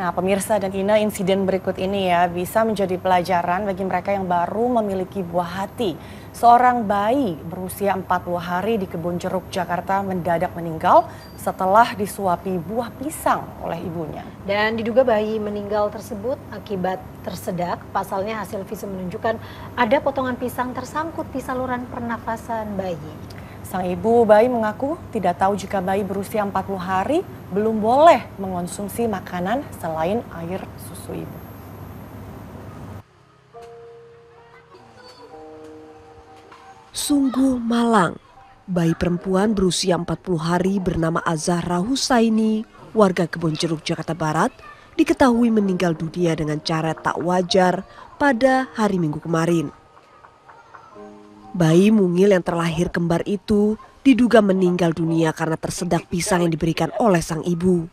Nah, pemirsa dan Ina, insiden berikut ini ya bisa menjadi pelajaran bagi mereka yang baru memiliki buah hati. Seorang bayi berusia 40 hari di kebun jeruk Jakarta mendadak meninggal setelah disuapi buah pisang oleh ibunya. Dan diduga bayi meninggal tersebut akibat tersedak. Pasalnya hasil visum menunjukkan ada potongan pisang tersangkut di saluran pernafasan bayi. Sang ibu bayi mengaku tidak tahu jika bayi berusia 40 hari belum boleh mengonsumsi makanan selain air susu ibu. Sungguh malang, bayi perempuan berusia 40 hari bernama Azahra Husaini, warga jeruk Jakarta Barat, diketahui meninggal dunia dengan cara tak wajar pada hari Minggu kemarin. Bayi mungil yang terlahir kembar itu diduga meninggal dunia karena tersedak pisang yang diberikan oleh sang ibu.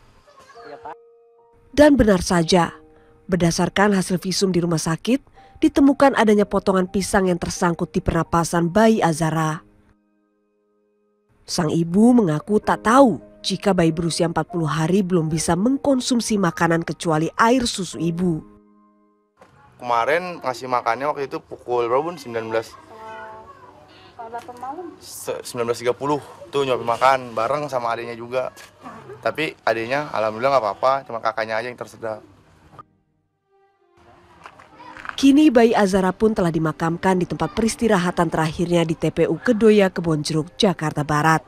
Dan benar saja, berdasarkan hasil visum di rumah sakit, ditemukan adanya potongan pisang yang tersangkut di pernapasan bayi Azara. Sang ibu mengaku tak tahu jika bayi berusia 40 hari belum bisa mengkonsumsi makanan kecuali air susu ibu. Kemarin ngasih makannya waktu itu pukul berapa 19 Setengah malam? 19.30 tuh nyuapin makan bareng sama adiknya juga. Tapi adiknya alhamdulillah nggak apa-apa, cuma kakaknya aja yang tersedak. Kini bayi Azara pun telah dimakamkan di tempat peristirahatan terakhirnya di TPU Kedoya Kebonjeruk, Jakarta Barat.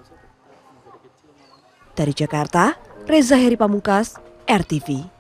Dari Jakarta, Reza Heri Pamungkas, RTV.